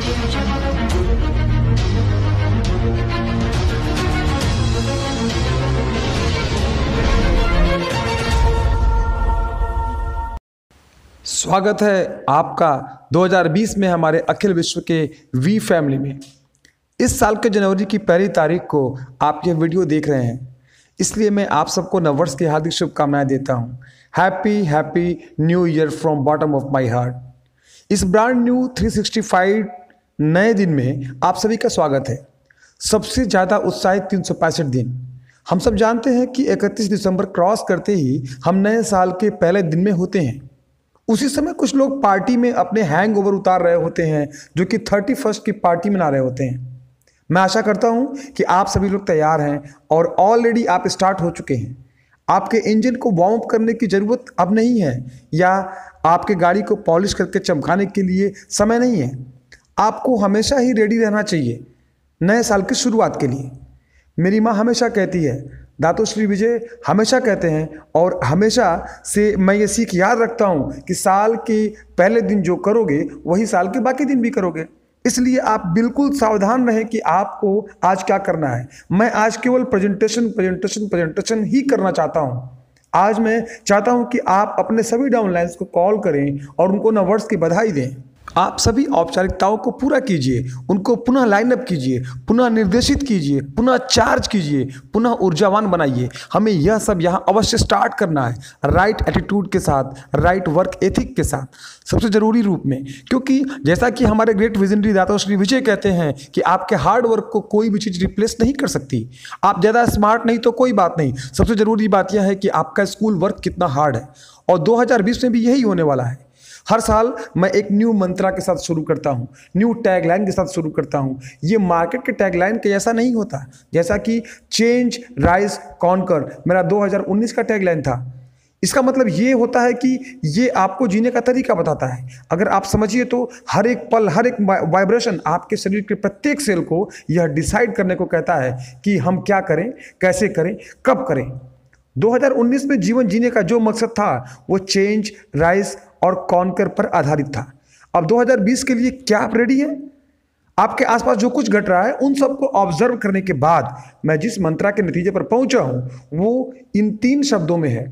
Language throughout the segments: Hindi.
स्वागत है आपका 2020 में हमारे अखिल विश्व के वी फैमिली में इस साल के जनवरी की पहली तारीख को आप ये वीडियो देख रहे हैं इसलिए मैं आप सबको नववर्ष की हार्दिक शुभकामनाएं देता हूं happy happy new year from bottom of my heart इस ब्रांड न्यू 365 नए दिन में आप सभी का स्वागत है सबसे ज़्यादा उत्साहित तीन दिन हम सब जानते हैं कि 31 दिसंबर क्रॉस करते ही हम नए साल के पहले दिन में होते हैं उसी समय कुछ लोग पार्टी में अपने हैंगओवर उतार रहे होते हैं जो कि थर्टी फर्स्ट की पार्टी मना रहे होते हैं मैं आशा करता हूँ कि आप सभी लोग तैयार हैं और ऑलरेडी आप स्टार्ट हो चुके हैं आपके इंजन को वार्म अप करने की ज़रूरत अब नहीं है या आपके गाड़ी को पॉलिश करके चमकाने के लिए समय नहीं है आपको हमेशा ही रेडी रहना चाहिए नए साल की शुरुआत के लिए मेरी माँ हमेशा कहती है दातो श्री विजय हमेशा कहते हैं और हमेशा से मैं ये सीख याद रखता हूँ कि साल के पहले दिन जो करोगे वही साल के बाकी दिन भी करोगे इसलिए आप बिल्कुल सावधान रहें कि आपको आज क्या करना है मैं आज केवल प्रेजेंटेशन प्रेजेंटेशन प्रेजेंटेशन ही करना चाहता हूँ आज मैं चाहता हूँ कि आप अपने सभी डाउनलाइंस को कॉल करें और उनको नवर्स की बधाई दें आप सभी औपचारिकताओं को पूरा कीजिए उनको पुनः लाइनअप कीजिए पुनः निर्देशित कीजिए पुनः चार्ज कीजिए पुनः ऊर्जावान बनाइए हमें यह सब यहाँ अवश्य स्टार्ट करना है राइट एटीट्यूड के साथ राइट वर्क एथिक के साथ सबसे ज़रूरी रूप में क्योंकि जैसा कि हमारे ग्रेट विजनरी दाता श्री विजय कहते हैं कि आपके हार्ड वर्क को कोई भी चीज़ रिप्लेस नहीं कर सकती आप ज़्यादा स्मार्ट नहीं तो कोई बात नहीं सबसे ज़रूरी बात यह है कि आपका स्कूल वर्क कितना हार्ड है और 2020 में भी यही होने वाला है हर साल मैं एक न्यू मंत्रा के साथ शुरू करता हूँ न्यू टैगलाइन के साथ शुरू करता हूँ ये मार्केट के टैगलाइन के जैसा नहीं होता जैसा कि चेंज राइज कॉन्कर मेरा 2019 का टैगलाइन था इसका मतलब ये होता है कि ये आपको जीने का तरीका बताता है अगर आप समझिए तो हर एक पल हर एक वाइब्रेशन आपके शरीर के प्रत्येक सेल को यह डिसाइड करने को कहता है कि हम क्या करें कैसे करें कब करें 2019 में जीवन जीने का जो मकसद था वो चेंज राइस और कॉनकर पर आधारित था अब 2020 के लिए क्या आप रेडी हैं आपके आसपास जो कुछ घट रहा है उन सबको ऑब्जर्व करने के बाद मैं जिस मंत्रा के नतीजे पर पहुंचा हूं वो इन तीन शब्दों में है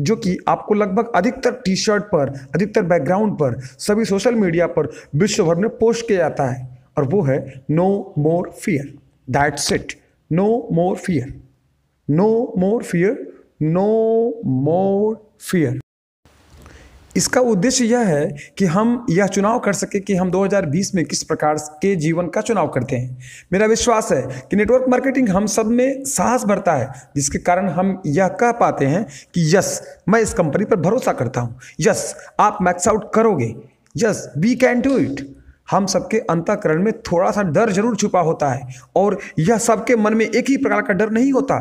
जो कि आपको लगभग अधिकतर टी शर्ट पर अधिकतर बैकग्राउंड पर सभी सोशल मीडिया पर विश्व भर में पोस्ट किया जाता है और वो है no more fear that's it no more fear no more fear no more fear इसका उद्देश्य यह है कि हम यह चुनाव कर सकें कि हम 2020 में किस प्रकार के जीवन का चुनाव करते हैं मेरा विश्वास है कि नेटवर्क मार्केटिंग हम सब में साहस भरता है जिसके कारण हम यह कह पाते हैं कि यस मैं इस कंपनी पर भरोसा करता हूँ यस आप मैक्स आउट करोगे yes we can do it हम सबके अंतकरण में थोड़ा सा डर जरूर छुपा होता है और यह सबके मन में एक ही प्रकार का डर नहीं होता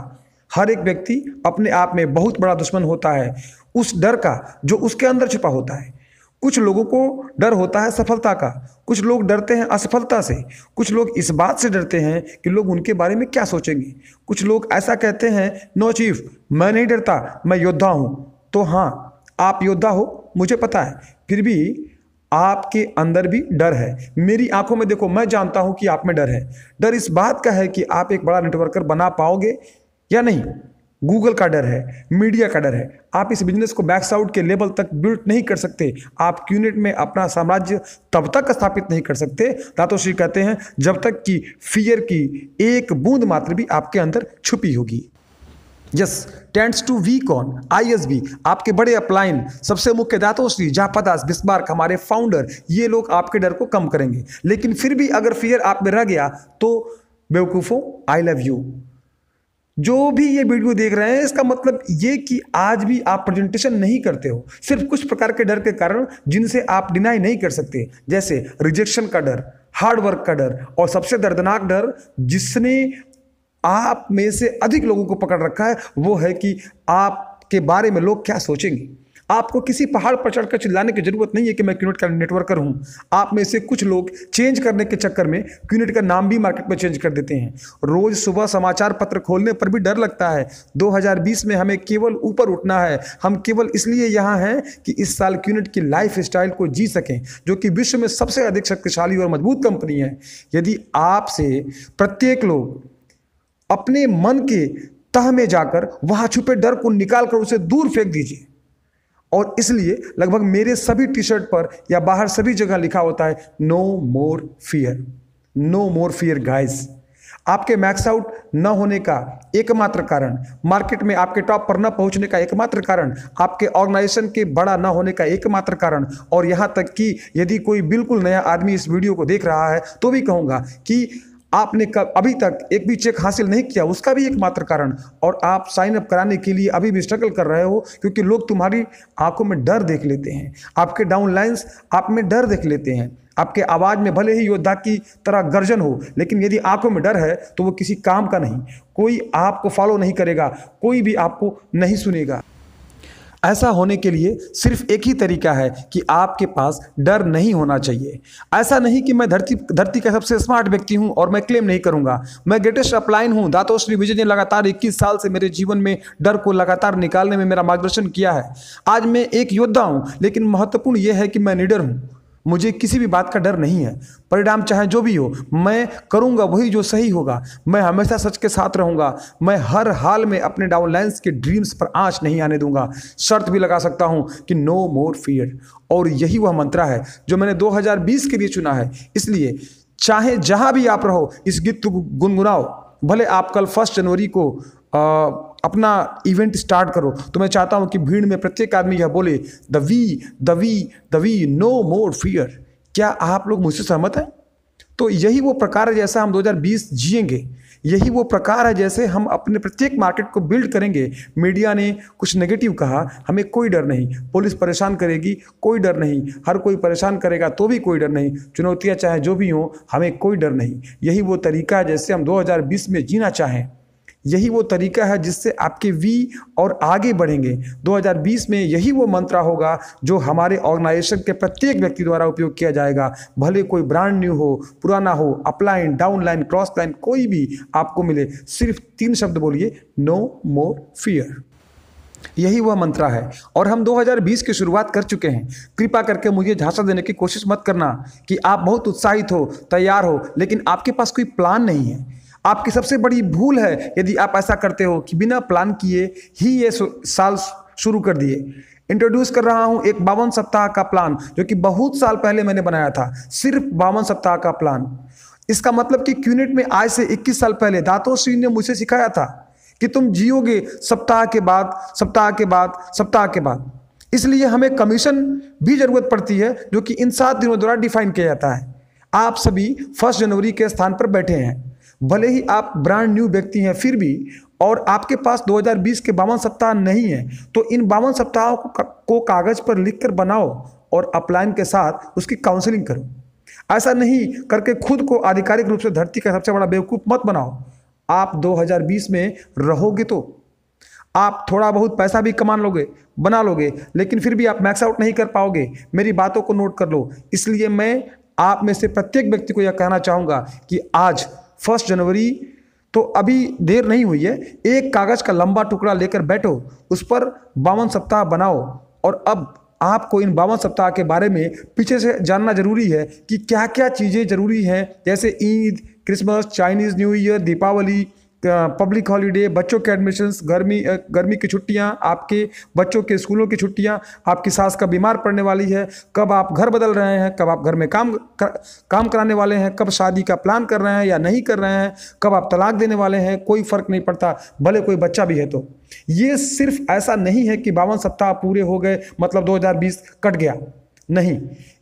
हर एक व्यक्ति अपने आप में बहुत बड़ा दुश्मन होता है उस डर का जो उसके अंदर छिपा होता है कुछ लोगों को डर होता है सफलता का कुछ लोग डरते हैं असफलता से कुछ लोग इस बात से डरते हैं कि लोग उनके बारे में क्या सोचेंगे कुछ लोग ऐसा कहते हैं नो चीफ मैं नहीं डरता मैं योद्धा हूँ तो हाँ आप योद्धा हो मुझे पता है फिर भी आपके अंदर भी डर है मेरी आंखों में देखो मैं जानता हूं कि आप में डर है डर इस बात का है कि आप एक बड़ा नेटवर्कर बना पाओगे या नहीं गूगल का डर है मीडिया का डर है आप इस बिजनेस को बैक्स आउट के लेवल तक बिल्ड नहीं कर सकते आप यूनिट में अपना साम्राज्य तब तक स्थापित नहीं कर सकते दातोश्री कहते हैं जब तक कि फियर की एक बूंद मात्र भी आपके अंदर छुपी होगी यस टेंट्स टू वी कॉन आई एस बी आपके बड़े अपलाइन सबसे मुख्य दातोश्री जापादास बिस्मार्क हमारे फाउंडर ये लोग आपके डर को कम करेंगे लेकिन फिर भी अगर फियर आप में रह गया तो बेवकूफ़ों आई लव यू जो भी ये वीडियो देख रहे हैं इसका मतलब ये कि आज भी आप प्रेजेंटेशन नहीं करते हो सिर्फ कुछ प्रकार के डर के कारण जिनसे आप डिनाई नहीं कर सकते जैसे रिजेक्शन का डर हार्ड वर्क का डर और सबसे दर्दनाक डर जिसने आप में से अधिक लोगों को पकड़ रखा है वो है कि आपके बारे में लोग क्या सोचेंगे आपको किसी पहाड़ पर चढ़कर चिल्लाने की जरूरत नहीं है कि मैं क्यूनिट का नेटवर्कर हूं आप में से कुछ लोग चेंज करने के चक्कर में क्यूनिट का नाम भी मार्केट में चेंज कर देते हैं रोज सुबह समाचार पत्र खोलने पर भी डर लगता है 2020 में हमें केवल ऊपर उठना है हम केवल इसलिए यहाँ हैं कि इस साल क्यूनिट की लाइफ स्टाइल को जी सकें जो कि विश्व में सबसे अधिक शक्तिशाली और मजबूत कंपनी है यदि आपसे प्रत्येक लोग अपने मन के तह में जाकर वहाँ छुपे डर को निकाल कर उसे दूर फेंक दीजिए और इसलिए लगभग मेरे सभी टी शर्ट पर या बाहर सभी जगह लिखा होता है no more fear no more fear guys आपके मैक्स आउट न होने का एकमात्र कारण मार्केट में आपके टॉप पर न पहुंचने का एकमात्र कारण आपके ऑर्गेनाइजेशन के बड़ा न होने का एकमात्र कारण और यहाँ तक कि यदि कोई बिल्कुल नया आदमी इस वीडियो को देख रहा है तो भी कहूँगा कि आपने कब अभी तक एक भी चेक हासिल नहीं किया उसका भी एकमात्र कारण और आप साइन अप कराने के लिए अभी भी स्ट्रगल कर रहे हो क्योंकि लोग तुम्हारी आंखों में डर देख लेते हैं आपके डाउन लाइन्स आप में डर देख लेते हैं आपके आवाज़ में भले ही योद्धा की तरह गर्जन हो लेकिन यदि आंखों में डर है तो वो किसी काम का नहीं कोई आपको फॉलो नहीं करेगा कोई भी आपको नहीं सुनेगा ऐसा होने के लिए सिर्फ एक ही तरीका है कि आपके पास डर नहीं होना चाहिए ऐसा नहीं कि मैं धरती धरती का सबसे स्मार्ट व्यक्ति हूँ और मैं क्लेम नहीं करूँगा मैं ग्रेटेस्ट अपलाइन हूँ दातो श्री विजय ने लगातार इक्कीस साल से मेरे जीवन में डर को लगातार निकालने में मेरा मार्गदर्शन किया है आज मैं एक योद्धा हूँ लेकिन महत्वपूर्ण यह है कि मैं निडर हूँ मुझे किसी भी बात का डर नहीं है परिणाम चाहे जो भी हो मैं करूँगा वही जो सही होगा मैं हमेशा सच के साथ रहूँगा मैं हर हाल में अपने डाउनलाइंस के ड्रीम्स पर आँच नहीं आने दूंगा शर्त भी लगा सकता हूँ कि नो मोर फियर और यही वह मंत्रा है जो मैंने 2020 के लिए चुना है इसलिए चाहे जहाँ भी आप रहो इस गीत को गुनगुनाओ भले आप कल फर्स्ट जनवरी को आ, अपना इवेंट स्टार्ट करो तो मैं चाहता हूँ कि भीड़ में प्रत्येक आदमी यह बोले द वी द वी द वी नो मोर फियर क्या आप लोग मुझसे सहमत हैं तो यही वो प्रकार है जैसा हम 2020 जिएंगे यही वो प्रकार है जैसे हम अपने प्रत्येक मार्केट को बिल्ड करेंगे मीडिया ने कुछ नेगेटिव कहा हमें कोई डर नहीं पुलिस परेशान करेगी कोई डर नहीं हर कोई परेशान करेगा तो भी कोई डर नहीं चुनौतियाँ चाहे जो भी हों हमें कोई डर नहीं यही वो तरीका है जैसे हम 2020 में जीना चाहें यही वो तरीका है जिससे आपके वी और आगे बढ़ेंगे 2020 में यही वो मंत्रा होगा जो हमारे ऑर्गेनाइजेशन के प्रत्येक व्यक्ति द्वारा उपयोग किया जाएगा भले कोई ब्रांड न्यू हो पुराना हो upline downline cross line कोई भी आपको मिले सिर्फ तीन शब्द बोलिए नो मोर फियर यही वह मंत्रा है और हम 2020 की शुरुआत कर चुके हैं कृपा करके मुझे झांसा देने की कोशिश मत करना कि आप बहुत उत्साहित हो तैयार हो लेकिन आपके पास कोई प्लान नहीं है आपकी सबसे बड़ी भूल है यदि आप ऐसा करते हो कि बिना प्लान किए ही ये साल शुरू कर दिए इंट्रोड्यूस कर रहा हूं एक बावन सप्ताह का प्लान जो कि बहुत साल पहले मैंने बनाया था सिर्फ बावन सप्ताह का प्लान इसका मतलब कि क्यूनिट में आज से 21 साल पहले दातो सिंह ने मुझे सिखाया था कि तुम जियोगे सप्ताह के बाद सप्ताह के बाद सप्ताह के बाद इसलिए हमें कमीशन भी ज़रूरत पड़ती है जो कि इन सात दिनों द्वारा डिफाइन किया जाता है आप सभी फर्स्ट जनवरी के स्थान पर बैठे हैं भले ही आप ब्रांड न्यू व्यक्ति हैं फिर भी और आपके पास 2020 के बावन सप्ताह नहीं हैं तो इन बावन सप्ताहों को कागज़ पर लिख कर बनाओ और अपलाइन के साथ उसकी काउंसलिंग करो ऐसा नहीं करके खुद को आधिकारिक रूप से धरती का सबसे बड़ा बेवकूफ़ मत बनाओ आप 2020 में रहोगे तो आप थोड़ा बहुत पैसा भी कमा लोगे बना लोगे लेकिन फिर भी आप मैक्स आउट नहीं कर पाओगे मेरी बातों को नोट कर लो इसलिए मैं आप में से प्रत्येक व्यक्ति को यह कहना चाहूँगा कि आज फर्स्ट जनवरी तो अभी देर नहीं हुई है एक कागज़ का लंबा टुकड़ा लेकर बैठो उस पर बावन सप्ताह बनाओ और अब आपको इन बावन सप्ताह के बारे में पीछे से जानना जरूरी है कि क्या क्या चीज़ें ज़रूरी हैं जैसे Eid Christmas Chinese new year Deepavali public holiday बच्चों के एडमिशन्स गर्मी गर्मी की छुट्टियां आपके बच्चों के स्कूलों की छुट्टियां आपकी सास का बीमार पड़ने वाली है कब आप घर बदल रहे हैं कब आप घर में काम कर, काम कराने वाले हैं कब शादी का प्लान कर रहे हैं या नहीं कर रहे हैं कब आप तलाक देने वाले हैं कोई फ़र्क नहीं पड़ता भले कोई बच्चा भी है तो ये सिर्फ ऐसा नहीं है कि बावन सप्ताह पूरे हो गए मतलब दो कट गया नहीं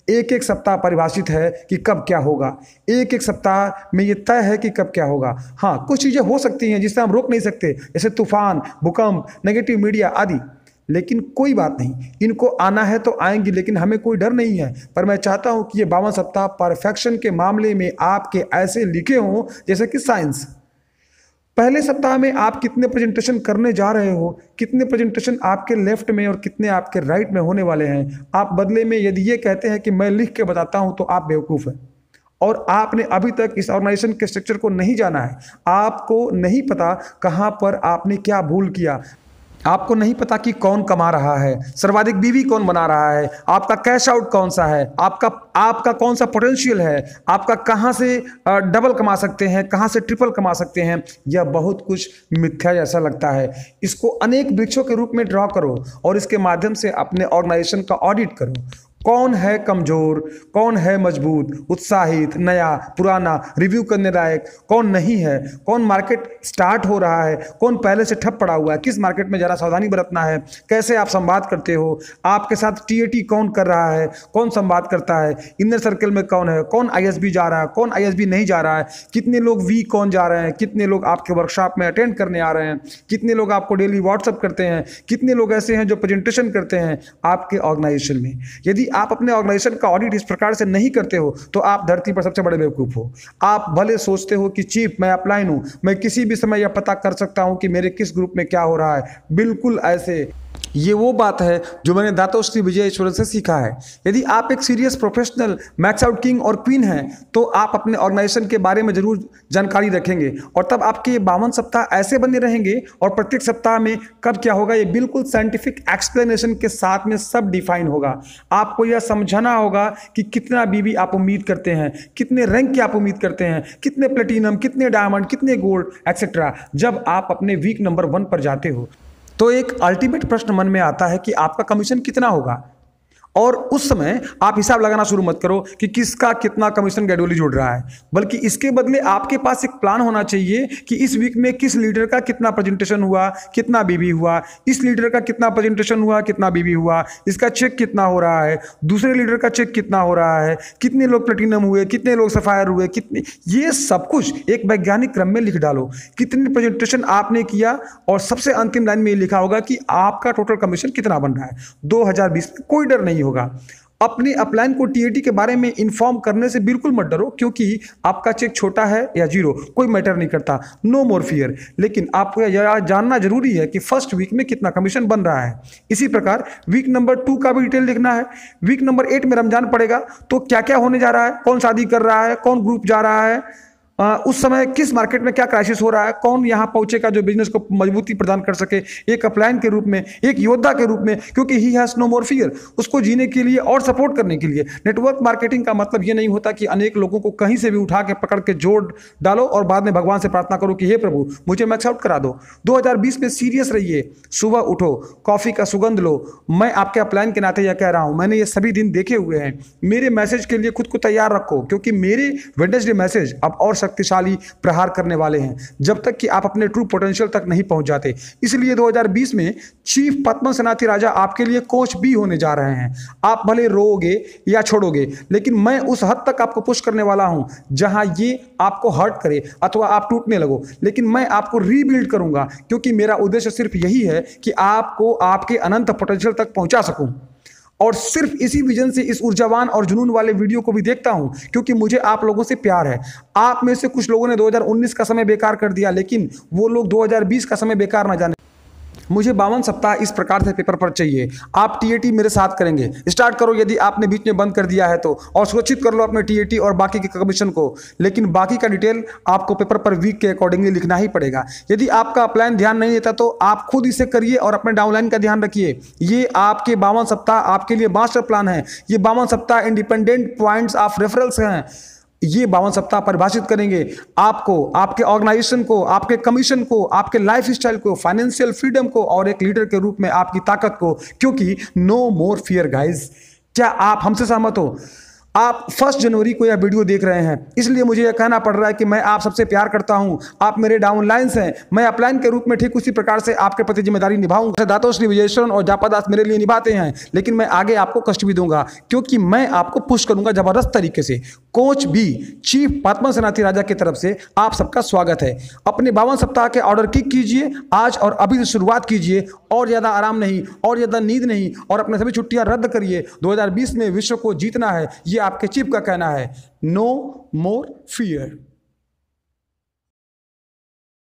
एक एक सप्ताह परिभाषित है कि कब क्या होगा एक एक सप्ताह में ये तय है कि कब क्या होगा हाँ कुछ चीज़ें हो सकती हैं जिससे हम रोक नहीं सकते जैसे तूफान भूकंप नेगेटिव मीडिया आदि लेकिन कोई बात नहीं इनको आना है तो आएंगी लेकिन हमें कोई डर नहीं है पर मैं चाहता हूँ कि ये बावन सप्ताह परफेक्शन के मामले में आपके ऐसे लिखे हों जैसे कि साइंस पहले सप्ताह में आप कितने प्रेजेंटेशन करने जा रहे हो कितने प्रेजेंटेशन आपके लेफ्ट में और कितने आपके राइट में होने वाले हैं आप बदले में यदि ये कहते हैं कि मैं लिख के बताता हूँ तो आप बेवकूफ़ हैं और आपने अभी तक इस ऑर्गेनाइजेशन के स्ट्रक्चर को नहीं जाना है आपको नहीं पता कहाँ पर आपने क्या भूल किया आपको नहीं पता कि कौन कमा रहा है सर्वाधिक बीवी कौन बना रहा है आपका कैश आउट कौन सा है आपका आपका कौन सा पोटेंशियल है आपका कहाँ से डबल कमा सकते हैं कहाँ से ट्रिपल कमा सकते हैं यह बहुत कुछ मिथ्या जैसा लगता है इसको अनेक वृक्षों के रूप में ड्रॉ करो और इसके माध्यम से अपने ऑर्गेनाइजेशन का ऑडिट करो कौन है कमज़ोर कौन है मजबूत उत्साहित नया पुराना रिव्यू करने लायक कौन नहीं है कौन मार्केट स्टार्ट हो रहा है कौन पहले से ठप पड़ा हुआ है किस मार्केट में ज़रा सावधानी बरतना है कैसे आप संवाद करते हो आपके साथ टीएटी कौन कर रहा है कौन संवाद करता है इनर सर्कल में कौन है कौन आई जा रहा है कौन आई नहीं जा रहा है कितने लोग वी कौन जा रहे हैं कितने लोग आपके वर्कशॉप में अटेंड करने आ रहे हैं कितने लोग आपको डेली व्हाट्सअप करते हैं कितने लोग ऐसे हैं जो प्रेजेंटेशन करते हैं आपके ऑर्गेनाइजेशन में यदि आप अपने ऑर्गेनाइजेशन का ऑडिट इस प्रकार से नहीं करते हो तो आप धरती पर सबसे बड़े बेवकूफ़ हो आप भले सोचते हो कि चीफ मैं अपलाइन हूँ मैं किसी भी समय यह पता कर सकता हूँ कि मेरे किस ग्रुप में क्या हो रहा है बिल्कुल ऐसे ये वो बात है जो मैंने दातो श्री विजय ईश्वरन से सीखा है यदि आप एक serious professional max out king और क्वीन हैं तो आप अपने ऑर्गेनाइजेशन के बारे में ज़रूर जानकारी रखेंगे और तब आपके बावन सप्ताह ऐसे बने रहेंगे और प्रत्येक सप्ताह में कब क्या होगा ये बिल्कुल साइंटिफिक एक्सप्लेनेशन के साथ में सब डिफाइन होगा आपको यह समझना होगा कि कितना बीबी आप उम्मीद करते हैं कितने रैंक की आप उम्मीद करते हैं कितने प्लेटिनम कितने डायमंड कितने गोल्ड एक्सेट्रा जब आप अपने वीक नंबर वन पर जाते हो तो एक अल्टीमेट प्रश्न मन में आता है कि आपका कमीशन कितना होगा और उस समय आप हिसाब लगाना शुरू मत करो कि किसका कितना कमीशन ग्रेजुअली जुड़ रहा है बल्कि इसके बदले आपके पास एक प्लान होना चाहिए कि इस वीक में किस लीडर का कितना प्रेजेंटेशन हुआ कितना बीबी हुआ इस लीडर का कितना प्रेजेंटेशन हुआ कितना बीबी हुआ इसका चेक कितना हो रहा है दूसरे लीडर का चेक कितना हो रहा है कितने लोग प्लेटिनम हुए कितने लोग सफायर हुए कितने ये सब कुछ एक वैज्ञानिक क्रम में लिख डालो कितने प्रेजेंटेशन आपने किया और सबसे अंतिम लाइन में ये लिखा होगा कि आपका टोटल कमीशन कितना बन रहा है दो में कोई डर नहीं नहीं होगा अपने अपलाइन को टीएटी के बारे में इन्फॉर्म करने से बिल्कुल मत डरो क्योंकि आपका चेक छोटा है या जीरो कोई मैटर नहीं करता नो मोर फियर लेकिन आपको यह जानना जरूरी है कि फर्स्ट वीक में कितना कमीशन बन रहा है इसी प्रकार वीक नंबर टू का भी डिटेल देखना है वीक नंबर एट में रमजान पड़ेगा तो क्या क्या होने जा रहा है कौन शादी कर रहा है कौन ग्रुप जा रहा है उस समय किस मार्केट में क्या क्राइसिस हो रहा है कौन यहाँ पहुंचेगा जो बिजनेस को मजबूती प्रदान कर सके एक अपलायन के रूप में एक योद्धा के रूप में क्योंकि he has no more fear उसको जीने के लिए और सपोर्ट करने के लिए नेटवर्क मार्केटिंग का मतलब ये नहीं होता कि अनेक लोगों को कहीं से भी उठा के पकड़ के जोड़ डालो और बाद में भगवान से प्रार्थना करो कि हे प्रभु मुझे मैक्स आउट करा दो 2020 में सीरियस रहिए सुबह उठो कॉफ़ी का सुगंध लो मैं आपके अपलायन के नाते यह कह रहा हूँ मैंने ये सभी दिन देखे हुए हैं मेरे मैसेज के लिए खुद को तैयार रखो क्योंकि मेरे वेडनेसडे मैसेज अब और शक्तिशाली प्रहार करने वाले हैं जब तक कि आप अपने ट्रू पोटेंशियल तक नहीं पहुंच जाते इसलिए 2020 में चीफ पद्म राजा आपके लिए कोच भी होने जा रहे हैं आप भले रोओगे या छोड़ोगे लेकिन मैं उस हद तक आपको पुश करने वाला हूं जहां ये आपको हर्ट करे अथवा आप टूटने लगो लेकिन मैं आपको रीबिल्ड करूंगा क्योंकि मेरा उद्देश्य सिर्फ यही है कि आपको आपके अनंत पोटेंशियल तक पहुंचा सकूं और सिर्फ इसी विजन से इस ऊर्जावान और जुनून वाले वीडियो को भी देखता हूं क्योंकि मुझे आप लोगों से प्यार है आप में से कुछ लोगों ने 2019 का समय बेकार कर दिया लेकिन वो लोग 2020 का समय बेकार ना जाने मुझे बावन सप्ताह इस प्रकार से पेपर पर चाहिए आप टीएटी मेरे साथ करेंगे स्टार्ट करो यदि आपने बीच में बंद कर दिया है तो और सुरक्षित कर लो अपने टीएटी और बाकी के कमीशन को लेकिन बाकी का डिटेल आपको पेपर पर वीक के अकॉर्डिंगली लिखना ही पड़ेगा यदि आपका अपलाइन ध्यान नहीं देता तो आप खुद इसे करिए और अपने डाउनलाइन का ध्यान रखिए ये आपके बावन सप्ताह आपके लिए मास्टर प्लान है ये बावन सप्ताह इंडिपेंडेंट पॉइंट्स ऑफ रेफरेंस हैं ये बावन सप्ताह परिभाषित करेंगे आपको आपके ऑर्गेनाइजेशन को आपके कमीशन को आपके लाइफ स्टाइल को फाइनेंशियल फ्रीडम को और एक लीडर के रूप में आपकी ताकत को क्योंकि नो मोर फियर गाइज क्या आप हमसे सहमत हो आप फर्स्ट जनवरी को यह वीडियो देख रहे हैं इसलिए मुझे यह कहना पड़ रहा है कि मैं आप सबसे प्यार करता हूं आप मेरे डाउनलाइंस हैं मैं अपलाइन के रूप में ठीक उसी प्रकार से आपके प्रति जिम्मेदारी निभाऊंगा दातो श्री विजयेश्वरन और जापादास मेरे लिए निभाते हैं लेकिन मैं आगे आपको कष्ट भी दूंगा क्योंकि मैं आपको पुश करूंगा जबरदस्त तरीके से कोच भी चीफ पातमन सेनाथी राजा की तरफ से आप सबका स्वागत है अपने बावन सप्ताह के ऑर्डर किक कीजिए आज और अभी से शुरुआत कीजिए और ज़्यादा आराम नहीं और ज़्यादा नींद नहीं और अपने सभी छुट्टियां रद्द करिए दो में विश्व को जीतना है ये आपके चिप का कहना है नो मोर फियर